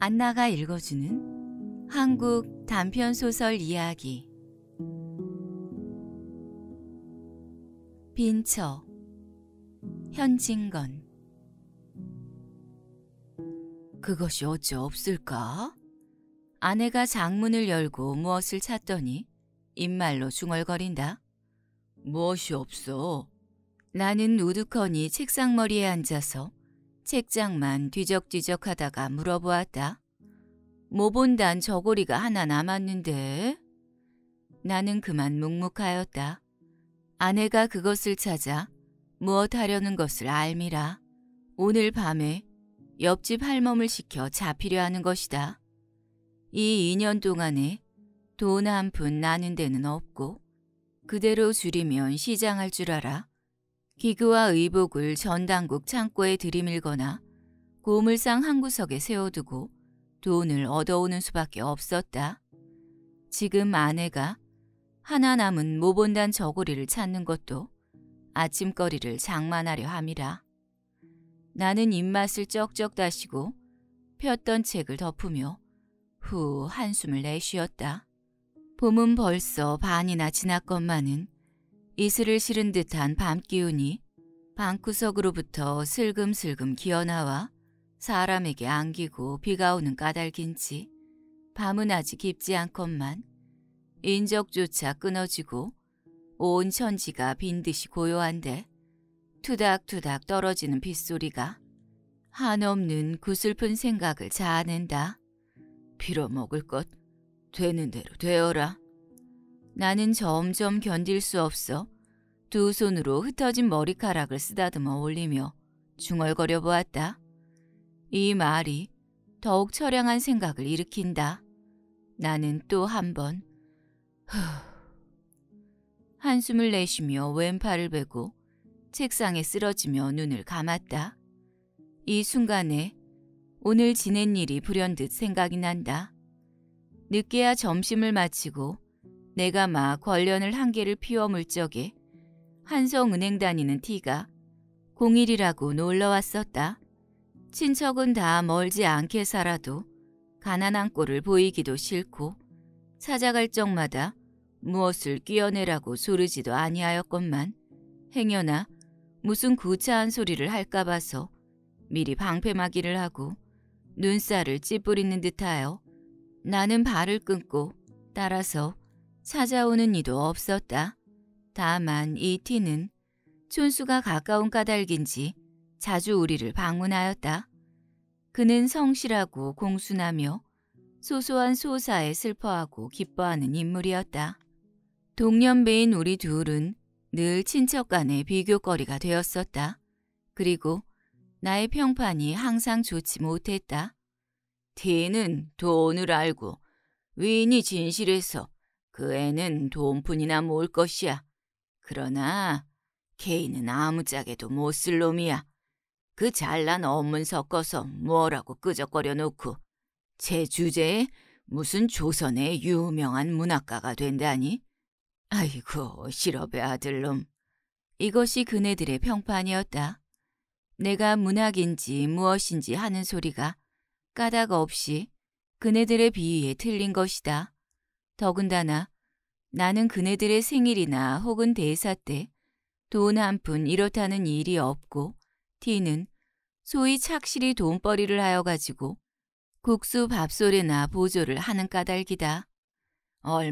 안나가 읽어주는 한국 단편 소설 이야기 빈처 현진건 그것이 어찌 없을까? 아내가 장문을 열고 무엇을 찾더니 입말로 중얼거린다. 무엇이 없어? 나는 우두커니 책상머리에 앉아서 책장만 뒤적뒤적 하다가 물어보았다. 모본단 뭐 저고리가 하나 남았는데? 나는 그만 묵묵하였다. 아내가 그것을 찾아 무엇 하려는 것을 알미라. 오늘 밤에 옆집 할멈을 시켜 잡히려 하는 것이다. 이 2년 동안에 돈 한 푼 나는 데는 없고 그대로 줄이면 시장할 줄 알아 기구와 의복을 전당국 창고에 들이밀거나 고물상 한 구석에 세워두고 돈을 얻어오는 수밖에 없었다. 지금 아내가 하나 남은 모본단 저고리를 찾는 것도 아침거리를 장만하려 함이라. 나는 입맛을 쩍쩍 다시고 폈던 책을 덮으며 후 한숨을 내쉬었다. 봄은 벌써 반이나 지났건만은 이슬을 실은 듯한 밤 기운이 방구석으로부터 슬금슬금 기어나와 사람에게 안기고 비가 오는 까닭인지 밤은 아직 깊지 않건만 인적조차 끊어지고 온 천지가 빈듯이 고요한데 투닥투닥 떨어지는 빗소리가 한없는 구 슬픈 생각을 자아낸다. 빌어먹을 것 되는 대로 되어라. 나는 점점 견딜 수 없어 두 손으로 흩어진 머리카락을 쓰다듬어 올리며 중얼거려 보았다. 이 말이 더욱 처량한 생각을 일으킨다. 나는 또 한번 후... 한숨을 내쉬며 왼팔을 베고 책상에 쓰러지며 눈을 감았다. 이 순간에 오늘 지낸 일이 불현듯 생각이 난다. 늦게야 점심을 마치고 내가 막 관련을 한 개를 피워 물 적에 한성은행 다니는 티가 공일이라고 놀러 왔었다. 친척은 다 멀지 않게 살아도 가난한 꼴을 보이기도 싫고 찾아갈 적마다 무엇을 끼어내라고 소르지도 아니하였건만 행여나 무슨 구차한 소리를 할까 봐서 미리 방패막이를 하고 눈살을 찌푸리는 듯하여 나는 발을 끊고 따라서 찾아오는 이도 없었다. 다만 이 티는 촌수가 가까운 까닭인지 자주 우리를 방문하였다. 그는 성실하고 공순하며 소소한 소사에 슬퍼하고 기뻐하는 인물이었다. 동년배인 우리 둘은 늘 친척 간의 비교거리가 되었었다. 그리고 나의 평판이 항상 좋지 못했다. 티는 돈을 알고 위인이 진실해서 그 애는 돈푼이나 모을 것이야. 그러나 케인은 아무짝에도 못 쓸 놈이야. 그 잘난 엄문 섞어서 뭐라고 끄적거려 놓고 제 주제에 무슨 조선의 유명한 문학가가 된다니? 아이고 실업의 아들놈. 이것이 그네들의 평판이었다. 내가 문학인지 무엇인지 하는 소리가 까닭 없이 그네들의 비위에 틀린 것이다. 더군다나 나는 그네들의 생일이나 혹은 대사 때 돈 한 푼 이렇다는 일이 없고 티는 소위 착실히 돈벌이를 하여 가지고 국수 밥소리나 보조를 하는 까닭이다.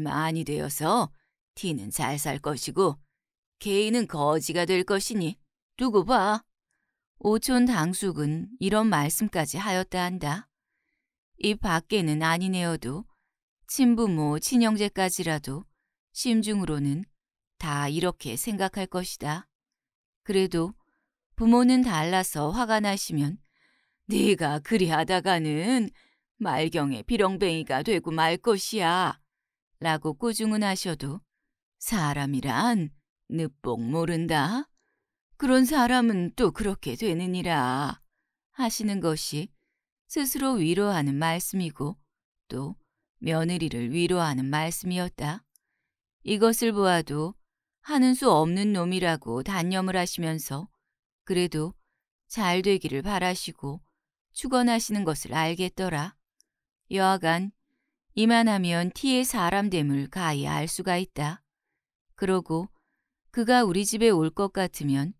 얼마 안이 되어서 티는 잘 살 것이고 개인은 거지가 될 것이니 두고 봐. 오촌 당숙은 이런 말씀까지 하였다 한다. 이 밖에는 아니네요도 친부모, 친형제까지라도 심중으로는 다 이렇게 생각할 것이다. 그래도 부모는 달라서 화가 나시면 네가 그리하다가는 말경에 비렁뱅이가 되고 말 것이야. 라고 꾸중은하셔도 사람이란 늦복 모른다. 그런 사람은 또 그렇게 되느니라 하시는 것이 스스로 위로하는 말씀이고 또 며느리를 위로하는 말씀이었다. 이것을 보아도 하는 수 없는 놈이라고 단념을 하시면서 그래도 잘 되기를 바라시고 축원하시는 것을 알겠더라. 여하간 이만하면 티의 사람됨을 가히 알 수가 있다. 그러고 그가 우리 집에 올 것 같으면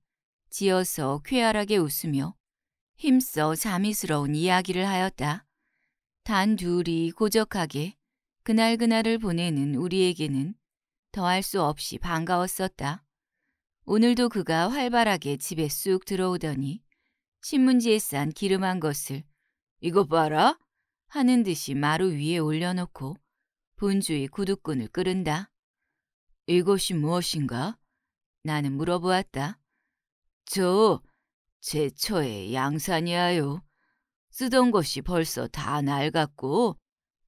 지어서 쾌활하게 웃으며 힘써 자미스러운 이야기를 하였다. 단둘이 고적하게 그날그날을 보내는 우리에게는 더할 수 없이 반가웠었다. 오늘도 그가 활발하게 집에 쑥 들어오더니 신문지에 싼 기름한 것을 이것 봐라 하는 듯이 마루 위에 올려놓고 분주히 구두끈을 끓른다 이것이 무엇인가? 나는 물어보았다. 저 제처의 양산이야요. 쓰던 것이 벌써 다 낡았고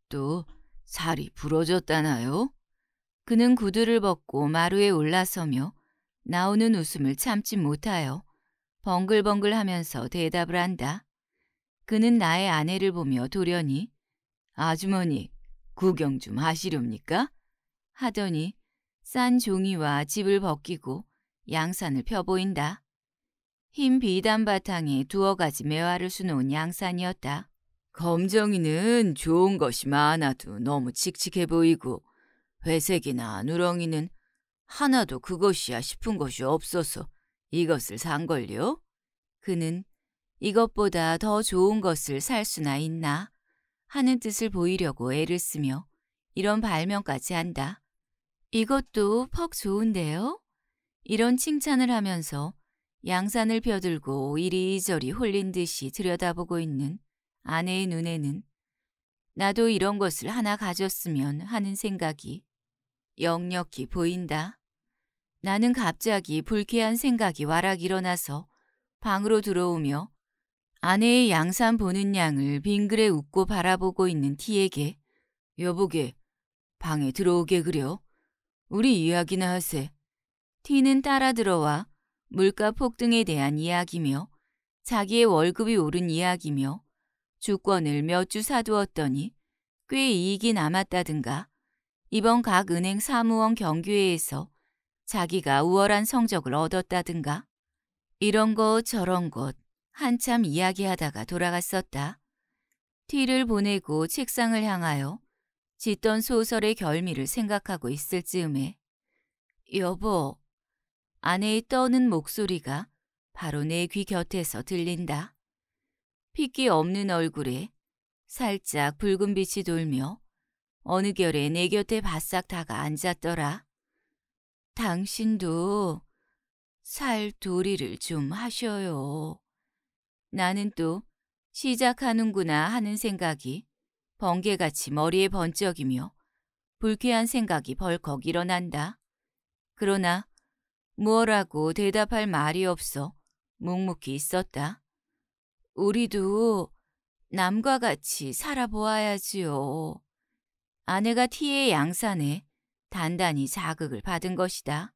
또 살이 부러졌다나요? 그는 구두를 벗고 마루에 올라서며 나오는 웃음을 참지 못하여 벙글벙글 하면서 대답을 한다. 그는 나의 아내를 보며 도련히 아주머니 구경 좀 하시렵니까? 하더니 싼 종이와 집을 벗기고 양산을 펴보인다. 흰 비단 바탕에 두어 가지 매화를 수놓은 양산이었다. 검정이는 좋은 것이 많아도 너무 칙칙해 보이고 회색이나 누렁이는 하나도 그것이야 싶은 것이 없어서 이것을 산 걸요. 그는 이것보다 더 좋은 것을 살 수나 있나 하는 뜻을 보이려고 애를 쓰며 이런 발명까지 한다. 이것도 퍽 좋은데요? 이런 칭찬을 하면서 양산을 펴들고 이리저리 홀린 듯이 들여다보고 있는 아내의 눈에는 나도 이런 것을 하나 가졌으면 하는 생각이 역력히 보인다. 나는 갑자기 불쾌한 생각이 와락 일어나서 방으로 들어오며 아내의 양산 보는 양을 빙그레 웃고 바라보고 있는 티에게 여보게 방에 들어오게 그려 우리 이야기나 하세. 티는 따라 들어와 물가 폭등에 대한 이야기며 자기의 월급이 오른 이야기며 주권을 몇 주 사두었더니 꽤 이익이 남았다든가 이번 각 은행 사무원 경기회에서 자기가 우월한 성적을 얻었다든가 이런 것 저런 것 한참 이야기하다가 돌아갔었다. 티를 보내고 책상을 향하여 짓던 소설의 결미를 생각하고 있을 즈음에 여보 아내의 떠는 목소리가 바로 내 귀 곁에서 들린다. 핏기 없는 얼굴에 살짝 붉은 빛이 돌며 어느 결에 내 곁에 바싹 다가 앉았더라. 당신도 살 도리를 좀 하셔요. 나는 또 시작하는구나 하는 생각이 번개같이 머리에 번쩍이며 불쾌한 생각이 벌컥 일어난다. 그러나 뭐라고 대답할 말이 없어 묵묵히 있었다. 우리도 남과 같이 살아보아야지요. 아내가 티의 양산에 단단히 자극을 받은 것이다.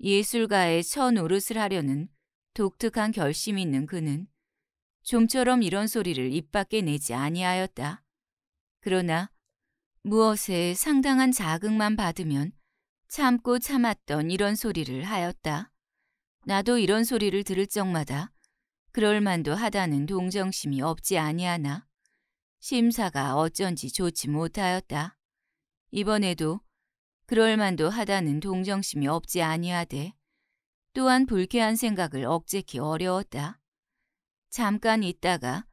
예술가의 첫 노릇을 하려는 독특한 결심 있는 그는 좀처럼 이런 소리를 입 밖에 내지 아니하였다. 그러나 무엇에 상당한 자극만 받으면 참고 참았던 이런 소리를 하였다. 나도 이런 소리를 들을 적마다 그럴 만도 하다는 동정심이 없지 아니하나 심사가 어쩐지 좋지 못하였다. 이번에도 그럴 만도 하다는 동정심이 없지 아니하되 또한 불쾌한 생각을 억제키 어려웠다. 잠깐 있다가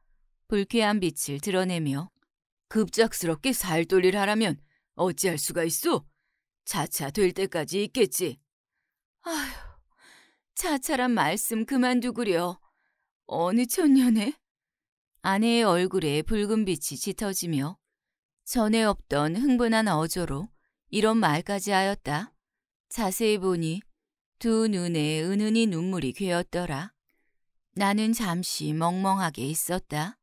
불쾌한 빛을 드러내며 급작스럽게 살돌이를 하라면 어찌할 수가 있어 차차될 때까지 있겠지. 아휴, 차차란 말씀 그만두구려. 어느 천년에? 아내의 얼굴에 붉은 빛이 짙어지며 전에 없던 흥분한 어조로 이런 말까지 하였다. 자세히 보니 두 눈에 은은히 눈물이 괴었더라. 나는 잠시 멍멍하게 있었다.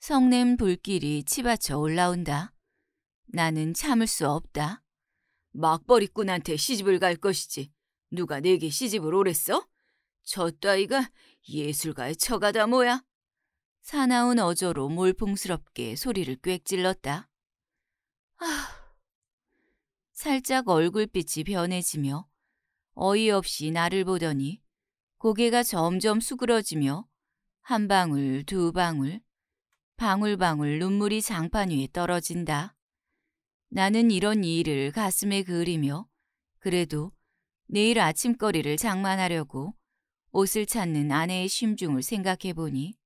성냄 불길이 치받쳐 올라온다. 나는 참을 수 없다. 막벌이꾼한테 시집을 갈 것이지. 누가 내게 시집을 오랬어? 저 따위가 예술가의 처가다 뭐야? 사나운 어조로 몰풍스럽게 소리를 꽥질렀다. 아, 살짝 얼굴빛이 변해지며 어이없이 나를 보더니 고개가 점점 수그러지며 한 방울 두 방울 방울방울 눈물이 장판 위에 떨어진다. 나는 이런 일을 가슴에 그으며 그래도 내일 아침거리를 장만하려고 옷을 찾는 아내의 심중을 생각해보니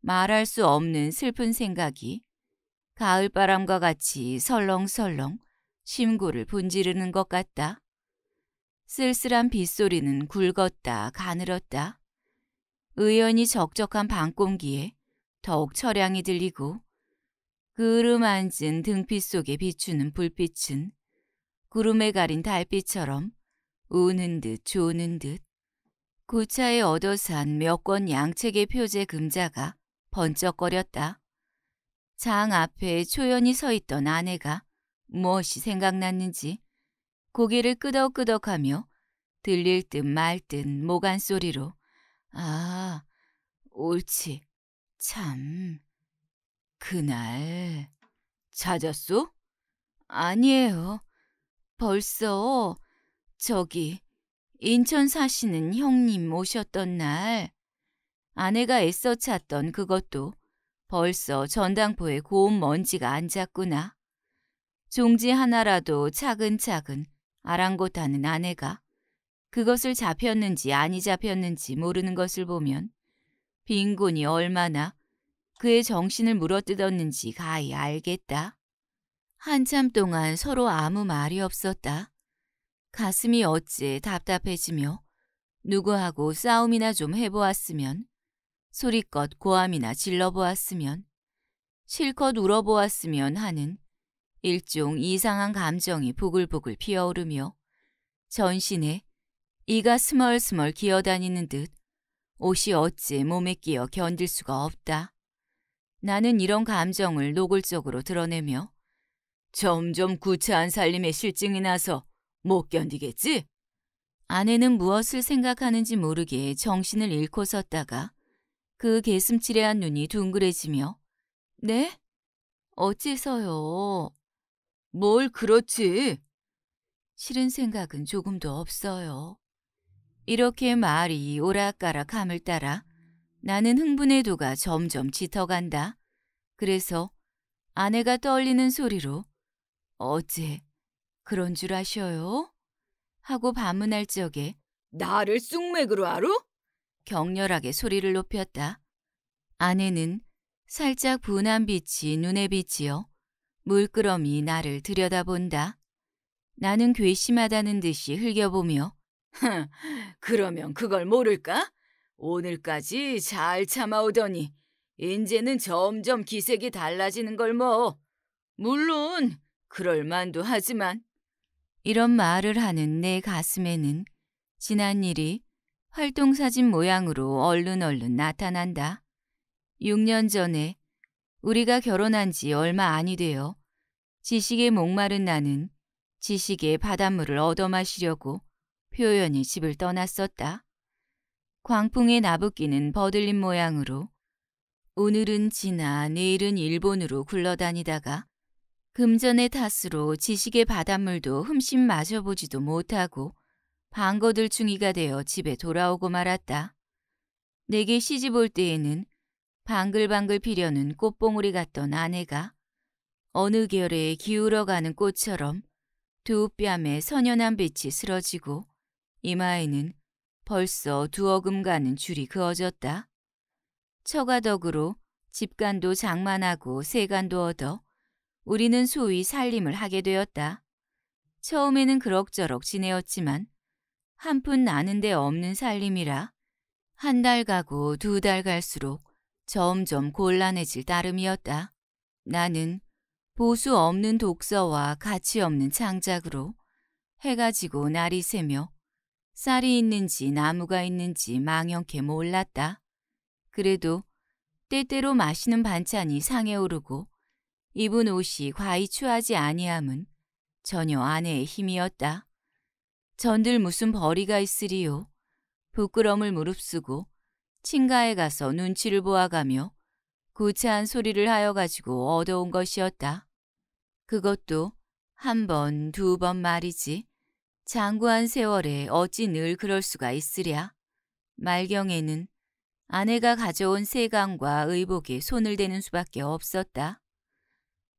말할 수 없는 슬픈 생각이 가을바람과 같이 설렁설렁 심고를 분지르는 것 같다. 쓸쓸한 빗소리는 굵었다 가늘었다. 의연히 적적한 방공기에 더욱 철량이 들리고 그름 앉은 등빛 속에 비추는 불빛은 구름에 가린 달빛처럼 우는 듯 조는 듯 구차에 얻어 산 몇 권 양책의 표제 금자가 번쩍거렸다. 장 앞에 초연히 서 있던 아내가 무엇이 생각났는지 고개를 끄덕끄덕하며 들릴 듯 말 듯 모간 소리로 아, 옳지, 참 그날 찾았소? 아니에요. 벌써 저기 인천 사시는 형님 오셨던 날 아내가 애써 찾던 그것도 벌써 전당포에 고운 먼지가 앉았구나. 종지 하나라도 차근차근 아랑곳하는 아내가 그것을 잡혔는지 아니 잡혔는지 모르는 것을 보면 빈곤이 얼마나 그의 정신을 물어뜯었는지 가히 알겠다. 한참 동안 서로 아무 말이 없었다. 가슴이 어찌 답답해지며 누구하고 싸움이나 좀 해보았으면 소리껏 고함이나 질러보았으면 실컷 울어보았으면 하는 일종 이상한 감정이 부글부글 피어오르며 전신에 이가 스멀스멀 기어다니는 듯 옷이 어찌 몸에 끼어 견딜 수가 없다. 나는 이런 감정을 노골적으로 드러내며 점점 구차한 살림에 실증이 나서 못 견디겠지? 아내는 무엇을 생각하는지 모르게 정신을 잃고 섰다가 그 개슴치레한 눈이 둥그레지며 네? 어째서요? 뭘 그렇지? 싫은 생각은 조금도 없어요. 이렇게 말이 오락가락 함을 따라 나는 흥분의 도가 점점 짙어간다. 그래서 아내가 떨리는 소리로 어째 그런 줄 아셔요? 하고 반문할 적에 나를 쑥맥으로 알아? 격렬하게 소리를 높였다. 아내는 살짝 분한 빛이 눈에 비치어 물끄러미 나를 들여다본다. 나는 괘씸하다는 듯이 흘겨보며 흥, 그러면 그걸 모를까? 오늘까지 잘 참아오더니 인제는 점점 기색이 달라지는 걸 뭐. 물론 그럴만도 하지만 이런 말을 하는 내 가슴에는 지난 일이 활동사진 모양으로 얼른 얼른 나타난다. 6년 전에 우리가 결혼한 지 얼마 안이 되어 지식에 목마른 나는 지식의 바닷물을 얻어 마시려고 표현히 집을 떠났었다. 광풍에 나부끼는 버들린 모양으로 오늘은 지나 내일은 일본으로 굴러다니다가 금전의 탓으로 지식의 바닷물도 흠씬 마셔보지도 못하고 방거들충이가 되어 집에 돌아오고 말았다. 내게 시집 올 때에는 방글방글 피려는 꽃봉우리 같던 아내가 어느 겨울에 기울어가는 꽃처럼 두 뺨에 선연한 빛이 쓰러지고 이마에는 벌써 두어금 가는 줄이 그어졌다. 처가덕으로 집간도 장만하고 세간도 얻어 우리는 소위 살림을 하게 되었다. 처음에는 그럭저럭 지내었지만 한푼 나는데 없는 살림이라 한 달 가고 두 달 갈수록 점점 곤란해질 따름이었다. 나는 보수 없는 독서와 가치 없는 창작으로 해가 지고 날이 새며 쌀이 있는지 나무가 있는지 망연케 몰랐다. 그래도 때때로 마시는 반찬이 상에 오르고 입은 옷이 과히 추하지 아니함은 전혀 아내의 힘이었다. 전들 무슨 벌이가 있으리요. 부끄럼을 무릅쓰고 친가에 가서 눈치를 보아가며 구차한 소리를 하여가지고 얻어온 것이었다. 그것도 한 번, 두 번 말이지. 장구한 세월에 어찌 늘 그럴 수가 있으랴. 말경에는 아내가 가져온 세강과 의복에 손을 대는 수밖에 없었다.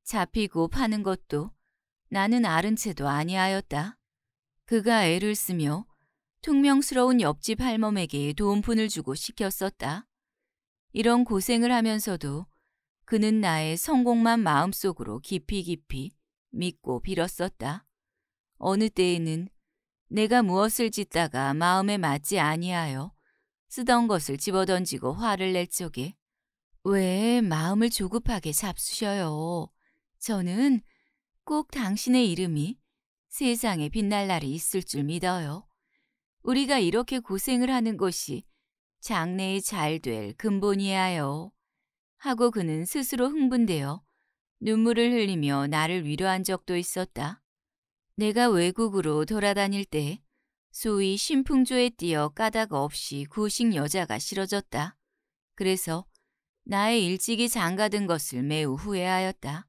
잡히고 파는 것도 나는 아른 채도 아니하였다. 그가 애를 쓰며 퉁명스러운 옆집 할멈에게 도움푼을 주고 시켰었다. 이런 고생을 하면서도 그는 나의 성공만 마음속으로 깊이 깊이 믿고 빌었었다. 어느 때에는 내가 무엇을 짓다가 마음에 맞지 아니하여 쓰던 것을 집어던지고 화를 낼 적에 왜 마음을 조급하게 잡수셔요. 저는 꼭 당신의 이름이 세상에 빛날 날이 있을 줄 믿어요. 우리가 이렇게 고생을 하는 것이 장래에 잘 될 근본이에요. 하고 그는 스스로 흥분되어 눈물을 흘리며 나를 위로한 적도 있었다. 내가 외국으로 돌아다닐 때 소위 신풍조에 뛰어 까닭 없이 구식 여자가 싫어졌다. 그래서 나의 일찍이 장가든 것을 매우 후회하였다.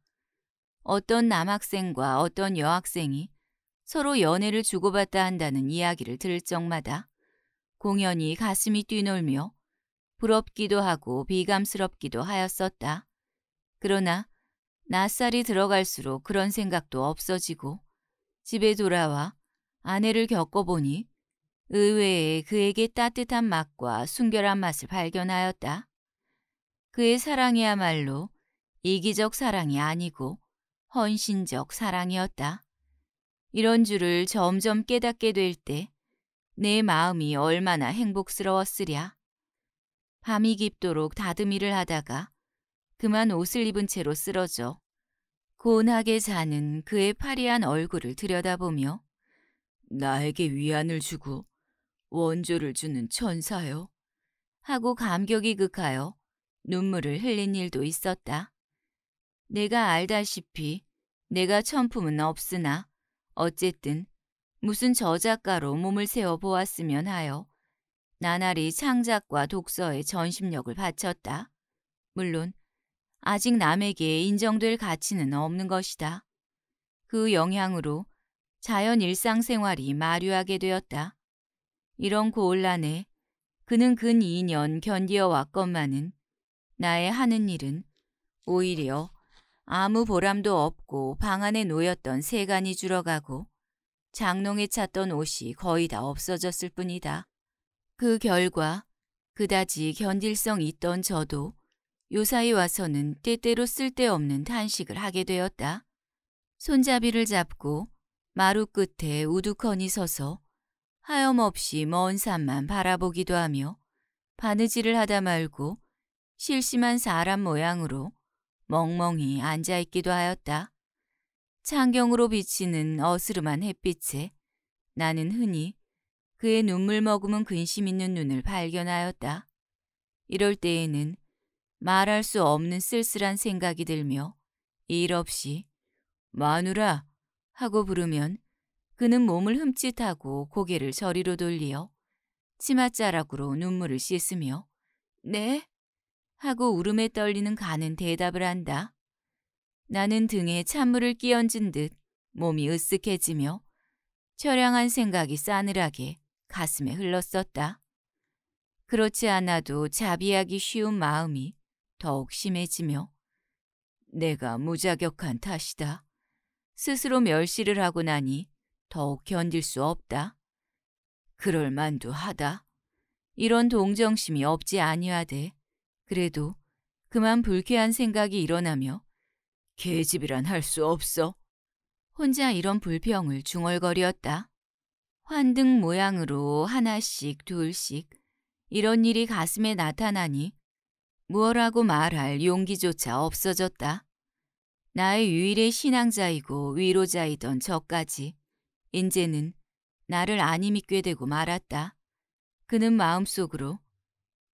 어떤 남학생과 어떤 여학생이 서로 연애를 주고받다 한다는 이야기를 들을 적마다 공연히 가슴이 뛰놀며 부럽기도 하고 비감스럽기도 하였었다. 그러나 낯살이 들어갈수록 그런 생각도 없어지고 집에 돌아와 아내를 겪어보니 의외에 그에게 따뜻한 맛과 순결한 맛을 발견하였다. 그의 사랑이야말로 이기적 사랑이 아니고 헌신적 사랑이었다. 이런 줄을 점점 깨닫게 될 때 내 마음이 얼마나 행복스러웠으랴. 밤이 깊도록 다듬이를 하다가 그만 옷을 입은 채로 쓰러져 곤하게 자는 그의 파리한 얼굴을 들여다보며 나에게 위안을 주고 원조를 주는 천사요. 하고 감격이 극하여 눈물을 흘린 일도 있었다. 내가 알다시피 내가 천품은 없으나 어쨌든 무슨 저작가로 몸을 세워 보았으면 하여 나날이 창작과 독서에 전심력을 바쳤다. 물론 아직 남에게 인정될 가치는 없는 것이다. 그 영향으로 자연 일상생활이 마류하게 되었다. 이런 고온란에 그는 근 2년 견디어 왔건만은 나의 하는 일은 오히려 아무 보람도 없고 방 안에 놓였던 세간이 줄어가고 장롱에 찼던 옷이 거의 다 없어졌을 뿐이다. 그 결과 그다지 견딜성 있던 저도 요사이 와서는 때때로 쓸데없는 탄식을 하게 되었다. 손잡이를 잡고 마루 끝에 우두커니 서서 하염없이 먼 산만 바라보기도 하며 바느질을 하다 말고 실심한 사람 모양으로 멍멍이 앉아있기도 하였다. 창경으로 비치는 어스름한 햇빛에 나는 흔히 그의 눈물 머금은 근심 있는 눈을 발견하였다. 이럴 때에는 말할 수 없는 쓸쓸한 생각이 들며 일 없이 마누라 하고 부르면 그는 몸을 흠칫하고 고개를 저리로 돌리어 치맛자락으로 눈물을 씻으며 네? 하고 울음에 떨리는 가는 대답을 한다. 나는 등에 찬물을 끼얹은 듯 몸이 으쓱해지며 처량한 생각이 싸늘하게 가슴에 흘렀었다. 그렇지 않아도 자비하기 쉬운 마음이 더욱 심해지며 내가 무자격한 탓이다. 스스로 멸시를 하고 나니 더욱 견딜 수 없다. 그럴 만도 하다. 이런 동정심이 없지 아니하되 그래도 그만 불쾌한 생각이 일어나며 계집이란 할 수 없어. 혼자 이런 불평을 중얼거렸다. 환등 모양으로 하나씩 둘씩 이런 일이 가슴에 나타나니 무엇하고 말할 용기조차 없어졌다. 나의 유일의 신앙자이고 위로자이던 저까지 인제는 나를 안이 믿게 되고 말았다. 그는 마음속으로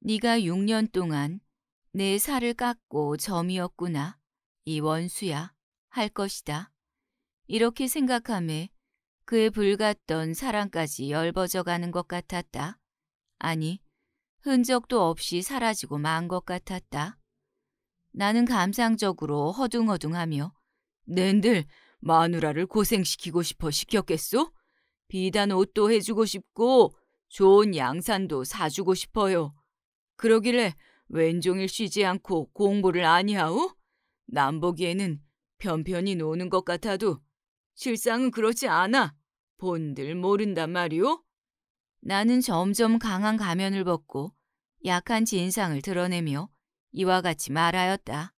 네가 6년 동안 내 살을 깎고 점이었구나. 이 원수야. 할 것이다. 이렇게 생각함에 그의 불같던 사랑까지 열버져 가는 것 같았다. 아니, 흔적도 없이 사라지고 만 것 같았다. 나는 감상적으로 허둥허둥하며 낸들 마누라를 고생시키고 싶어 시켰겠소? 비단 옷도 해주고 싶고 좋은 양산도 사주고 싶어요. 그러길래 왼종일 쉬지 않고 공부를 아니하오? 남보기에는 편편히 노는 것 같아도 실상은 그렇지 않아. 본들 모른단 말이오? 나는 점점 강한 가면을 벗고 약한 진상을 드러내며 이와 같이 말하였다.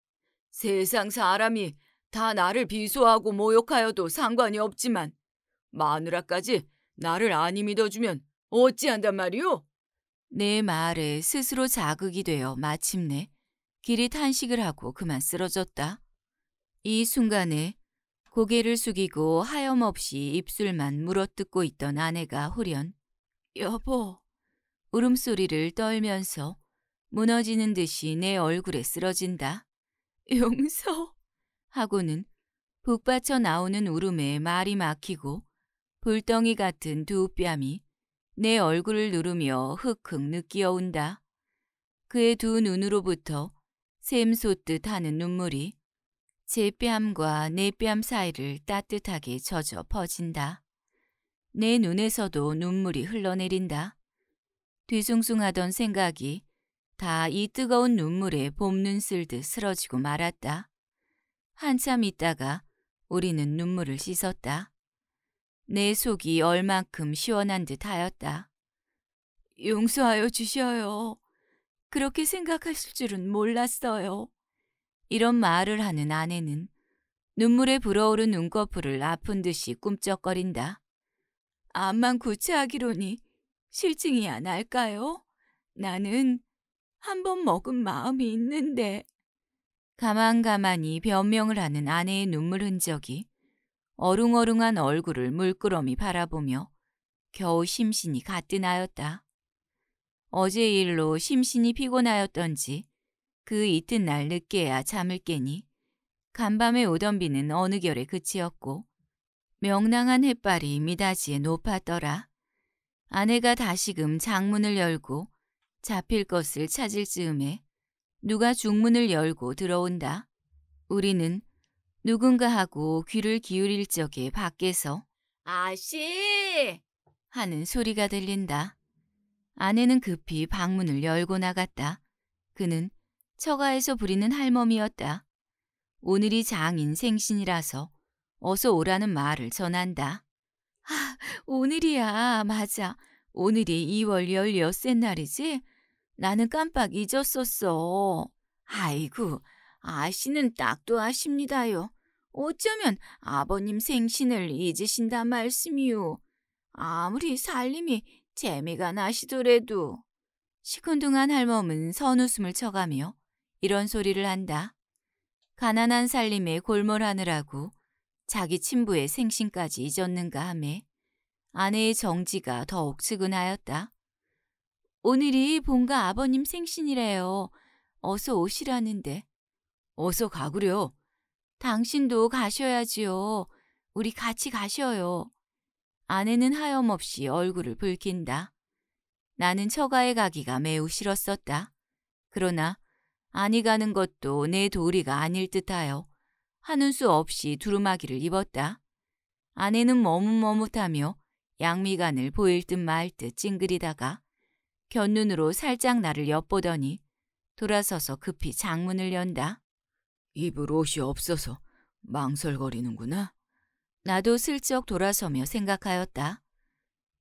세상 사람이 다 나를 비소하고 모욕하여도 상관이 없지만 마누라까지 나를 아니 믿어주면 어찌한단 말이오? 내 말에 스스로 자극이 되어 마침내 길이 탄식을 하고 그만 쓰러졌다. 이 순간에 고개를 숙이고 하염없이 입술만 물어뜯고 있던 아내가 후련 여보. 울음소리를 떨면서 무너지는 듯이 내 얼굴에 쓰러진다. 용서. 하고는 북받쳐 나오는 울음에 말이 막히고 불덩이 같은 두 뺨이 내 얼굴을 누르며 흑흑 느끼어 온다. 그의 두 눈으로부터 샘솟듯 하는 눈물이 제 뺨과 내 뺨 사이를 따뜻하게 젖어 퍼진다. 내 눈에서도 눈물이 흘러내린다. 뒤숭숭하던 생각이 다 이 뜨거운 눈물에 봄눈 쓸듯 쓰러지고 말았다. 한참 있다가 우리는 눈물을 씻었다. 내 속이 얼만큼 시원한 듯 하였다. 용서하여 주셔요 그렇게 생각하실 줄은 몰랐어요. 이런 말을 하는 아내는 눈물에 불어오른 눈꺼풀을 아픈 듯이 꿈쩍거린다. 암만 구체하기로니 실증이안할까요 나는 한 번 먹은 마음이 있는데. 가만가만히 변명을 하는 아내의 눈물 흔적이 어룽어룽한 얼굴을 물끄러미 바라보며 겨우 심신이 가뜩하였다. 어제 일로 심신이 피곤하였던지 그 이튿날 늦게야 잠을 깨니 간밤에 오던 비는 어느 결에 그치었고 명랑한 햇발이 미다지에 높았더라. 아내가 다시금 장문을 열고 잡힐 것을 찾을 즈음에 누가 중문을 열고 들어온다. 우리는 누군가 하고 귀를 기울일 적에 밖에서 아씨! 하는 소리가 들린다. 아내는 급히 방문을 열고 나갔다. 그는 처가에서 부리는 할멈이었다. 오늘이 장인 생신이라서 어서 오라는 말을 전한다. 아, 오늘이야. 맞아. 오늘이 2월 16세 날이지? 나는 깜빡 잊었었어. 아이고, 아시는 딱도 아십니다요. 어쩌면 아버님 생신을 잊으신다 말씀이요. 아무리 살림이 재미가 나시더라도 시큰둥한 할멈은 선웃음을 쳐가며 이런 소리를 한다. 가난한 살림에 골몰하느라고 자기 친부의 생신까지 잊었는가 하매 아내의 정지가 더욱 측은하였다. 오늘이 본가 아버님 생신이래요. 어서 오시라는데. 어서 가구려. 당신도 가셔야지요. 우리 같이 가셔요. 아내는 하염없이 얼굴을 붉힌다. 나는 처가에 가기가 매우 싫었었다. 그러나 아니 가는 것도 내 도리가 아닐 듯하여 하는 수 없이 두루마기를 입었다. 아내는 머뭇머뭇하며 양미간을 보일 듯 말듯 듯 찡그리다가 곁눈으로 살짝 나를 엿보더니 돌아서서 급히 장문을 연다. 입을 옷이 없어서 망설거리는구나. 나도 슬쩍 돌아서며 생각하였다.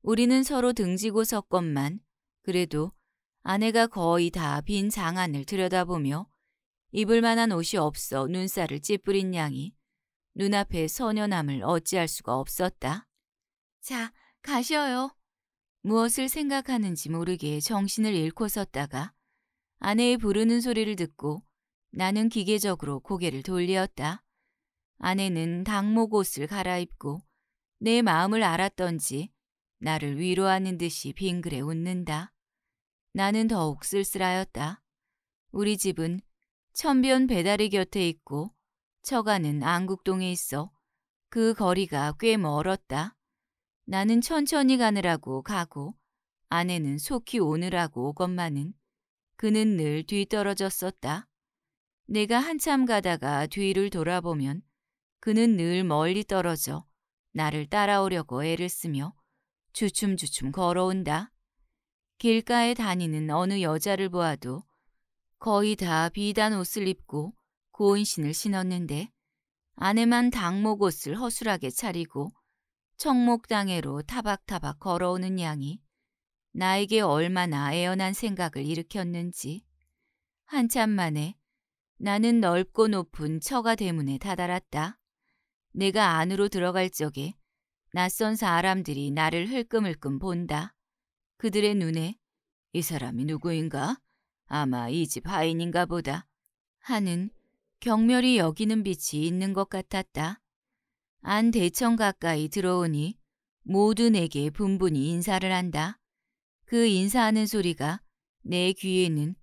우리는 서로 등지고 섰건만 그래도 아내가 거의 다 빈 장안을 들여다보며 입을 만한 옷이 없어 눈살을 찌푸린 양이 눈앞에 선연함을 어찌할 수가 없었다. 자, 가셔요. 무엇을 생각하는지 모르게 정신을 잃고 섰다가 아내의 부르는 소리를 듣고 나는 기계적으로 고개를 돌리었다. 아내는 당목 옷을 갈아입고 내 마음을 알았던지 나를 위로하는 듯이 빙그레 웃는다. 나는 더욱 쓸쓸하였다. 우리 집은 천변 배다리 곁에 있고 처가는 안국동에 있어 그 거리가 꽤 멀었다. 나는 천천히 가느라고 가고 아내는 속히 오느라고 오건만은 그는 늘 뒤떨어졌었다. 내가 한참 가다가 뒤를 돌아보면 그는 늘 멀리 떨어져 나를 따라오려고 애를 쓰며 주춤주춤 걸어온다. 길가에 다니는 어느 여자를 보아도 거의 다 비단 옷을 입고 고운 신을 신었는데 아내만 당목 옷을 허술하게 차리고 청목당해로 타박타박 걸어오는 양이 나에게 얼마나 애연한 생각을 일으켰는지 한참 만에 나는 넓고 높은 처가 대문에 다다랐다. 내가 안으로 들어갈 적에 낯선 사람들이 나를 흘끔흘끔 본다. 그들의 눈에 이 사람이 누구인가? 아마 이 집 하인인가 보다. 하는 경멸이 여기는 빛이 있는 것 같았다. 안 대청 가까이 들어오니 모든 에게 분분히 인사를 한다. 그 인사하는 소리가 내 귀에는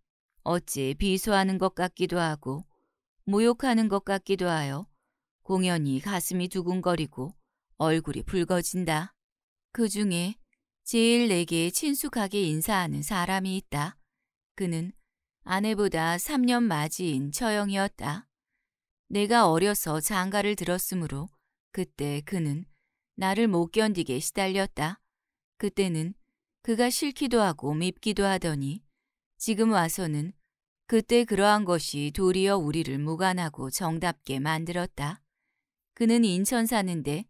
어찌 비소하는 것 같기도 하고 모욕하는 것 같기도 하여 공연히 가슴이 두근거리고 얼굴이 붉어진다. 그 중에 제일 내게 친숙하게 인사하는 사람이 있다. 그는 아내보다 3년 맞이인 처형이었다. 내가 어려서 장가를 들었으므로 그때 그는 나를 못 견디게 시달렸다. 그때는 그가 싫기도 하고 밉기도 하더니 지금 와서는 그때 그러한 것이 도리어 우리를 무관하고 정답게 만들었다. 그는 인천 사는데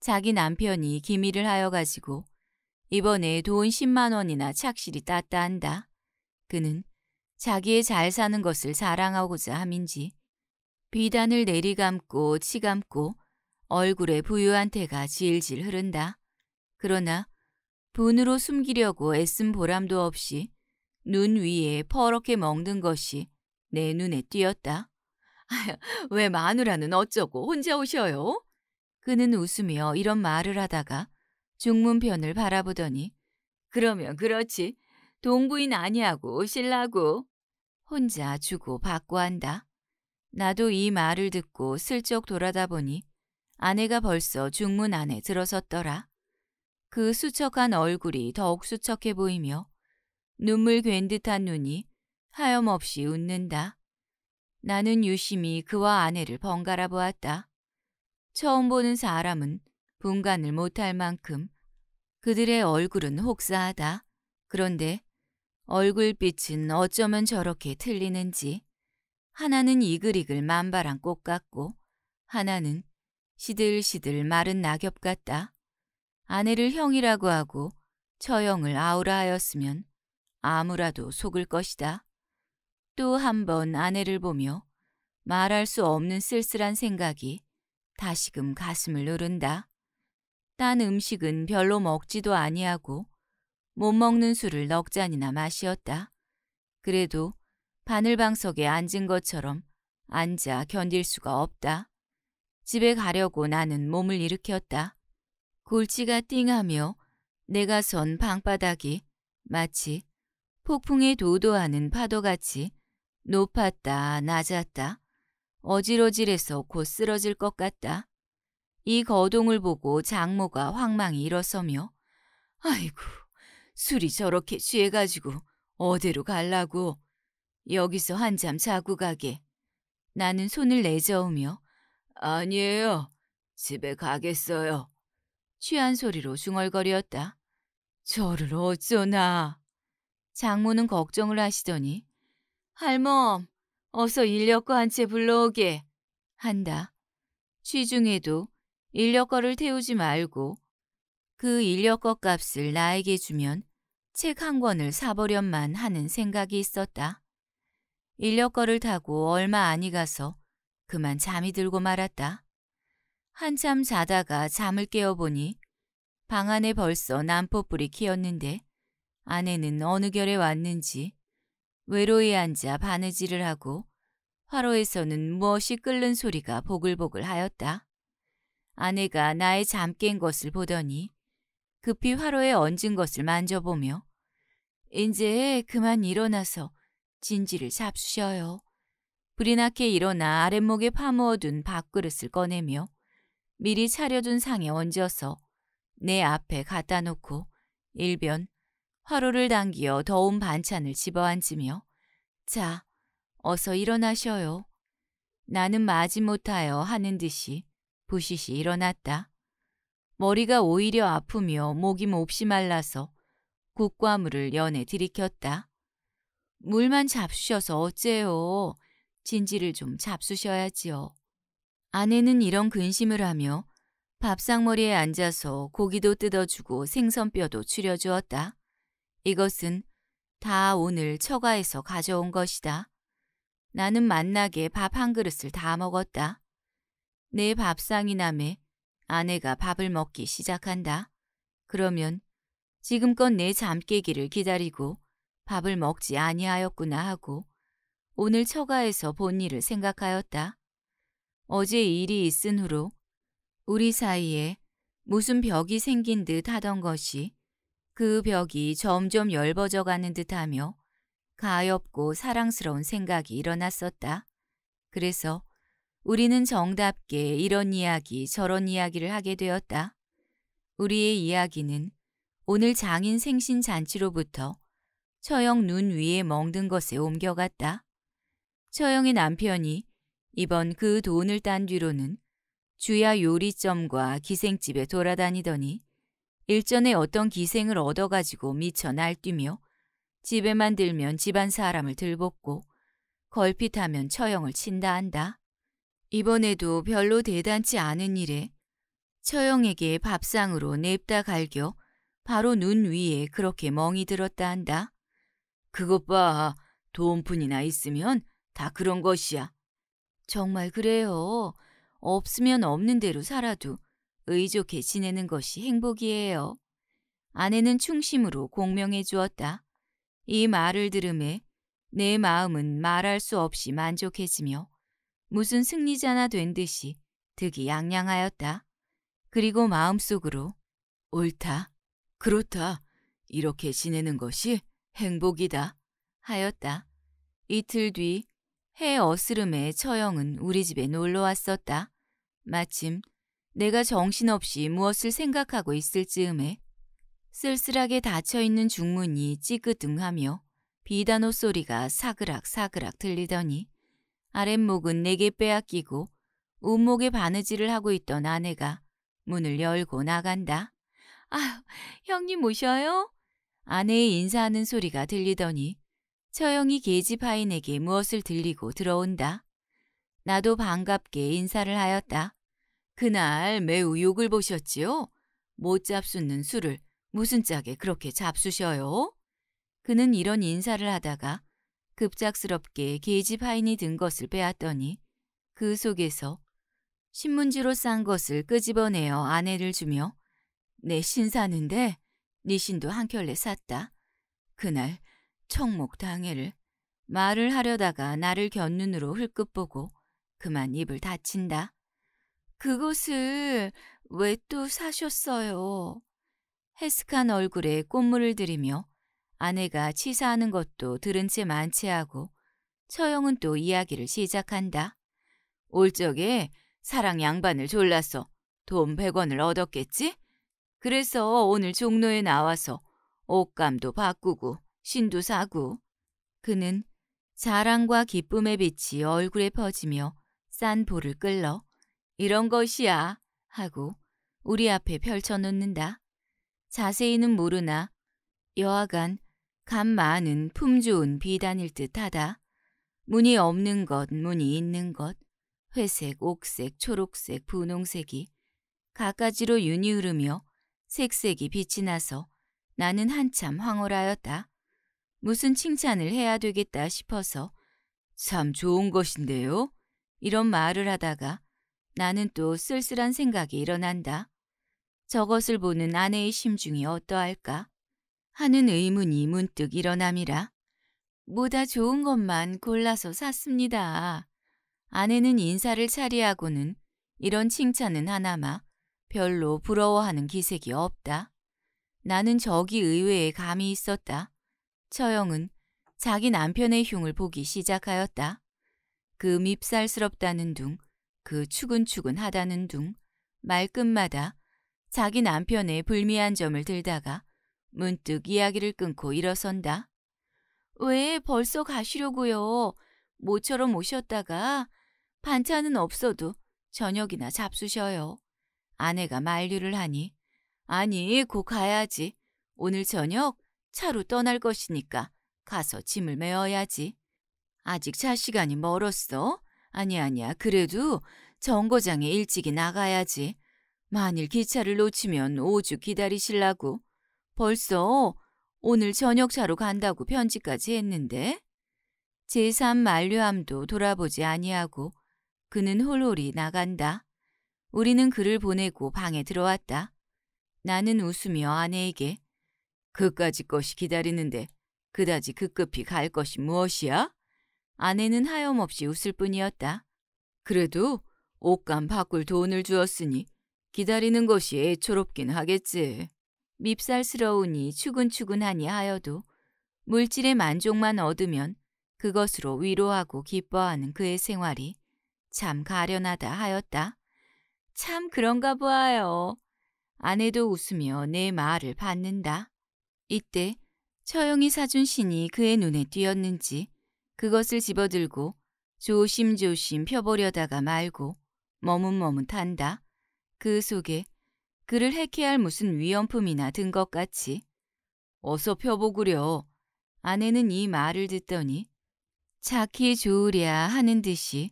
자기 남편이 기밀을 하여 가지고 이번에 돈 10만 원이나 착실히 땄다 한다. 그는 자기의 잘 사는 것을 자랑하고자 함인지 비단을 내리감고 치감고 얼굴에 부유한 태가 질질 흐른다. 그러나 분으로 숨기려고 애쓴 보람도 없이 눈 위에 퍼렇게 먹는 것이 내 눈에 띄었다. 왜 마누라는 어쩌고 혼자 오셔요? 그는 웃으며 이런 말을 하다가 중문편을 바라보더니 그러면 그렇지 동부인 아니하고 신라고 혼자 주고 받고 한다. 나도 이 말을 듣고 슬쩍 돌아다 보니 아내가 벌써 중문 안에 들어섰더라. 그 수척한 얼굴이 더욱 수척해 보이며 눈물 괜 듯한 눈이 하염없이 웃는다. 나는 유심히 그와 아내를 번갈아 보았다. 처음 보는 사람은 분간을 못할 만큼 그들의 얼굴은 혹사하다. 그런데 얼굴빛은 어쩌면 저렇게 틀리는지 하나는 이글이글 만발한 꽃 같고 하나는 시들시들 마른 낙엽 같다. 아내를 형이라고 하고 처 형을 아우라 하였으면 아무라도 속을 것이다. 또 한 번 아내를 보며 말할 수 없는 쓸쓸한 생각이 다시금 가슴을 누른다. 딴 음식은 별로 먹지도 아니하고 못 먹는 술을 넉 잔이나 마시었다. 그래도 바늘방석에 앉은 것처럼 앉아 견딜 수가 없다. 집에 가려고 나는 몸을 일으켰다. 골치가 띵하며 내가 선 방바닥이 마치 폭풍에 도도하는 파도같이 높았다 낮았다 어지러질해서 곧 쓰러질 것 같다. 이 거동을 보고 장모가 황망히 일어서며 아이고 술이 저렇게 취해가지고 어디로 갈라고. 여기서 한 잠 자고 가게. 나는 손을 내저으며 아니에요. 집에 가겠어요. 취한 소리로 중얼거렸다. 저를 어쩌나. 장모는 걱정을 하시더니 할멈, 어서 인력거 한 채 불러오게. 한다. 취중에도 인력거를 태우지 말고 그 인력거 값을 나에게 주면 책한 권을 사보련만 하는 생각이 있었다. 인력거를 타고 얼마 안이 가서 그만 잠이 들고 말았다. 한참 자다가 잠을 깨어보니 방 안에 벌써 난포불이 키었는데 아내는 어느 결에 왔는지 외로이 앉아 바느질을 하고 화로에서는 무엇이 끓는 소리가 보글보글 하였다. 아내가 나의 잠 깬 것을 보더니 급히 화로에 얹은 것을 만져보며 이제 그만 일어나서 진지를 잡수셔요. 불리나케 일어나 아랫목에 파묻어둔 밥그릇을 꺼내며 미리 차려둔 상에 얹어서 내 앞에 갖다 놓고 일변 화로를 당기어 더운 반찬을 집어앉으며 자, 어서 일어나셔요. 나는 마지못하여 하는 듯이 부시시 일어났다. 머리가 오히려 아프며 목이 몹시 말라서 국과물을 연에 들이켰다. 물만 잡수셔서 어째요. 진지를 좀 잡수셔야지요. 아내는 이런 근심을 하며 밥상머리에 앉아서 고기도 뜯어주고 생선뼈도 추려주었다. 이것은 다 오늘 처가에서 가져온 것이다. 나는 만나게 밥 한 그릇을 다 먹었다. 내 밥상이 남에 아내가 밥을 먹기 시작한다. 그러면 지금껏 내 잠깨기를 기다리고 밥을 먹지 아니하였구나 하고 오늘 처가에서 본 일을 생각하였다. 어제 일이 있은 후로 우리 사이에 무슨 벽이 생긴 듯 하던 것이 그 벽이 점점 열버져 가는 듯하며 가엾고 사랑스러운 생각이 일어났었다. 그래서 우리는 정답게 이런 이야기 저런 이야기를 하게 되었다. 우리의 이야기는 오늘 장인 생신 잔치로부터 처형 눈 위에 멍든 것에 옮겨갔다. 처형의 남편이 이번 그 돈을 딴 뒤로는 주야 요리점과 기생집에 돌아다니더니 일전에 어떤 기생을 얻어가지고 미쳐 날뛰며 집에만 들면 집안 사람을 들볶고 걸핏하면 처형을 친다 한다. 이번에도 별로 대단치 않은 일에 처형에게 밥상으로 냅다 갈겨 바로 눈 위에 그렇게 멍이 들었다 한다. 그것 봐. 돈푼이나 있으면 다 그런 것이야. 정말 그래요. 없으면 없는 대로 살아도 의족해 지내는 것이 행복이에요. 아내는 충심으로 공명해 주었다. 이 말을 들음에 내 마음은 말할 수 없이 만족해지며 무슨 승리자나 된 듯이 득이 양양하였다. 그리고 마음속으로 옳다. 그렇다. 이렇게 지내는 것이 행복이다. 하였다. 이틀 뒤 해 어스름에 처형은 우리 집에 놀러 왔었다. 마침 내가 정신없이 무엇을 생각하고 있을 즈음에 쓸쓸하게 닫혀있는 중문이 찌그둥하며 비단호 소리가 사그락사그락 들리더니 아랫목은 내게 빼앗기고 우목에 바느질을 하고 있던 아내가 문을 열고 나간다. 아휴, 형님 오셔요? 아내의 인사하는 소리가 들리더니 처형이 계지파인에게 무엇을 들리고 들어온다. 나도 반갑게 인사를 하였다. 그날 매우 욕을 보셨지요? 못 잡수는 술을 무슨 짝에 그렇게 잡수셔요? 그는 이런 인사를 하다가 급작스럽게 계지파인이든 것을 빼앗더니 그 속에서 신문지로 싼 것을 끄집어내어 아내를 주며 내신 사는데 네 신도 한 켤레 샀다. 그날 청목 당해를 말을 하려다가 나를 곁눈으로 흘끗 보고 그만 입을 다친다. 그곳을왜 또 사셨어요? 헤스칸 얼굴에 꽃물을 들이며 아내가 치사하는 것도 들은 채 만체하고 처형은 또 이야기를 시작한다. 올 적에 사랑 양반을 졸라서 돈 100원을 얻었겠지? 그래서 오늘 종로에 나와서 옷감도 바꾸고 신도 사고 그는 자랑과 기쁨의 빛이 얼굴에 퍼지며 싼 볼을 끌러 이런 것이야 하고 우리 앞에 펼쳐놓는다. 자세히는 모르나 여하간 감 많은 품 좋은 비단일 듯하다. 문이 없는 것, 문이 있는 것, 회색, 옥색, 초록색, 분홍색이 가지로 윤이 흐르며 색색이 빛이 나서 나는 한참 황홀하였다. 무슨 칭찬을 해야 되겠다 싶어서 참 좋은 것인데요? 이런 말을 하다가 나는 또 쓸쓸한 생각이 일어난다. 저것을 보는 아내의 심중이 어떠할까? 하는 의문이 문득 일어남이라. 뭐다 좋은 것만 골라서 샀습니다. 아내는 인사를 차리하고는 이런 칭찬은 하나마 별로 부러워하는 기색이 없다. 나는 저기 의외의 감이 있었다. 처형은 자기 남편의 흉을 보기 시작하였다. 그 밉살스럽다는 둥, 그 추근추근하다는 둥, 말끝마다 자기 남편의 불미한 점을 들다가 문득 이야기를 끊고 일어선다. 왜 벌써 가시려고요? 모처럼 오셨다가 반찬은 없어도 저녁이나 잡수셔요. 아내가 만류를 하니 아니 곧 가야지. 오늘 저녁 차로 떠날 것이니까 가서 짐을 메어야지. 아직 차 시간이 멀었어? 아니 아니야 그래도 정거장에 일찍이 나가야지. 만일 기차를 놓치면 오주 기다리실라고. 벌써 오늘 저녁 차로 간다고 편지까지 했는데. 제삼 만류함도 돌아보지 아니하고 그는 홀홀히 나간다. 우리는 그를 보내고 방에 들어왔다. 나는 웃으며 아내에게 그까지 것이 기다리는데 그다지 급급히 갈 것이 무엇이야? 아내는 하염없이 웃을 뿐이었다. 그래도 옷감 바꿀 돈을 주었으니 기다리는 것이 애초롭긴 하겠지. 밉살스러우니 추근추근하니 하여도 물질의 만족만 얻으면 그것으로 위로하고 기뻐하는 그의 생활이 참 가련하다 하였다. 참 그런가 보아요. 아내도 웃으며 내 말을 받는다. 이때 처형이 사준 신이 그의 눈에 띄었는지 그것을 집어들고 조심조심 펴보려다가 말고 머뭇머뭇한다. 그 속에 그를 해케할 무슨 위험품이나 든 것 같이 어서 펴보구려. 아내는 이 말을 듣더니 자키 좋으랴 하는 듯이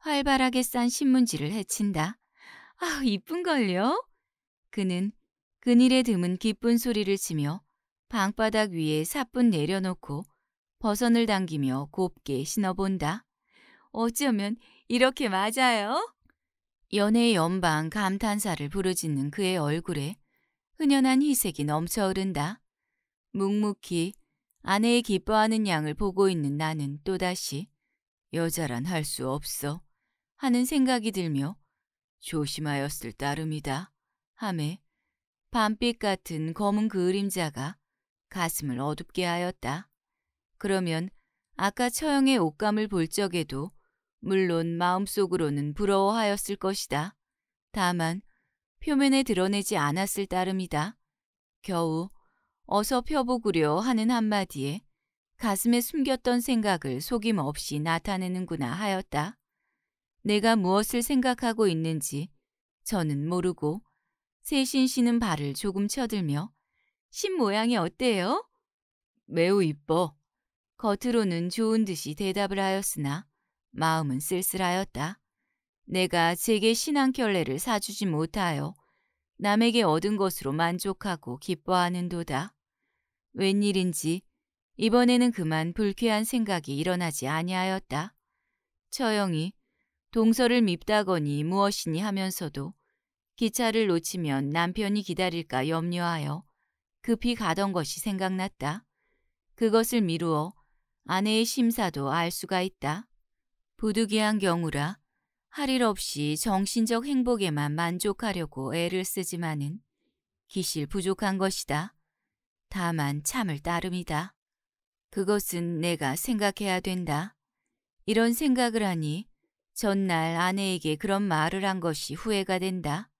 활발하게 싼 신문지를 해친다. 아, 이쁜걸요? 그는 그닐의 드문 기쁜 소리를 치며 방바닥 위에 사뿐 내려놓고 버선을 당기며 곱게 신어본다. 어쩌면 이렇게 맞아요? 연애의 연방 감탄사를 부르짖는 그의 얼굴에 흔연한 희색이 넘쳐 흐른다. 묵묵히 아내의 기뻐하는 양을 보고 있는 나는 또다시 여자란 할 수 없어 하는 생각이 들며 조심하였을 따름이다. 하매 밤빛 같은 검은 그 그림자가 가슴을 어둡게 하였다. 그러면 아까 처형의 옷감을 볼 적에도 물론 마음속으로는 부러워하였을 것이다. 다만 표면에 드러내지 않았을 따름이다. 겨우 어서 펴보구려 하는 한마디에 가슴에 숨겼던 생각을 속임 없이 나타내는구나 하였다. 내가 무엇을 생각하고 있는지 저는 모르고 세신 씨는 발을 조금 쳐들며 신 모양이 어때요? 매우 이뻐. 겉으로는 좋은 듯이 대답을 하였으나 마음은 쓸쓸하였다. 내가 제게 신앙결례를 사주지 못하여 남에게 얻은 것으로 만족하고 기뻐하는도다. 웬일인지 이번에는 그만 불쾌한 생각이 일어나지 아니하였다. 처형이 동서를 밉다거니 무엇이니 하면서도 기차를 놓치면 남편이 기다릴까 염려하여 급히 가던 것이 생각났다. 그것을 미루어 아내의 심사도 알 수가 있다. 부득이한 경우라 할 일 없이 정신적 행복에만 만족하려고 애를 쓰지만은 기실 부족한 것이다. 다만 참을 따름이다. 그것은 내가 생각해야 된다. 이런 생각을 하니 전날 아내에게 그런 말을 한 것이 후회가 된다.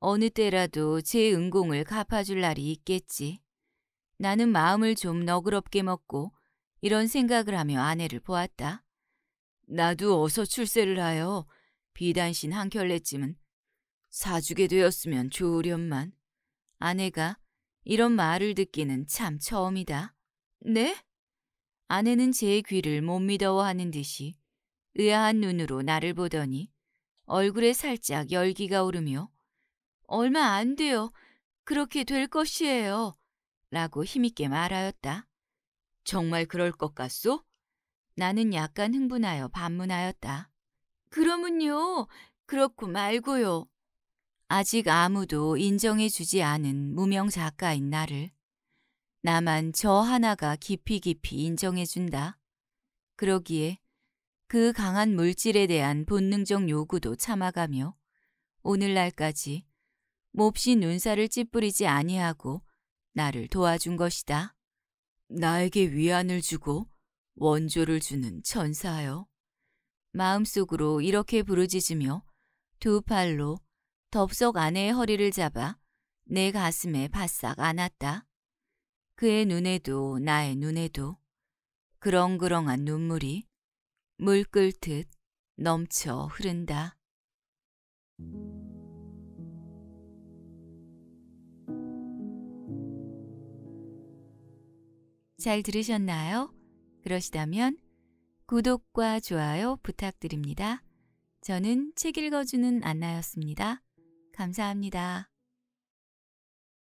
어느 때라도 제 은공을 갚아줄 날이 있겠지. 나는 마음을 좀 너그럽게 먹고 이런 생각을 하며 아내를 보았다. 나도 어서 출세를 하여 비단신 한결레쯤은 사주게 되었으면 좋으련만. 아내가 이런 말을 듣기는 참 처음이다. 네? 아내는 제 귀를 못 믿어워하는 듯이 의아한 눈으로 나를 보더니 얼굴에 살짝 열기가 오르며 얼마 안 돼요. 그렇게 될 것이에요. 라고 힘있게 말하였다. 정말 그럴 것 같소? 나는 약간 흥분하여 반문하였다. 그러면요. 그렇고 말고요. 아직 아무도 인정해주지 않은 무명 작가인 나를 나만 저 하나가 깊이 깊이 인정해준다. 그러기에 그 강한 물질에 대한 본능적 요구도 참아가며 오늘날까지 몹시 눈살을 찌푸리지 아니하고 나를 도와준 것이다. 나에게 위안을 주고 원조를 주는 천사여. 마음속으로 이렇게 부르짖으며 두 팔로 덥석 아내의 허리를 잡아 내 가슴에 바싹 안았다. 그의 눈에도 나의 눈에도 그렁그렁한 눈물이 물 끓듯 넘쳐 흐른다. 잘 들으셨나요? 그러시다면 구독과 좋아요 부탁드립니다. 저는 책 읽어주는 안나였습니다. 감사합니다.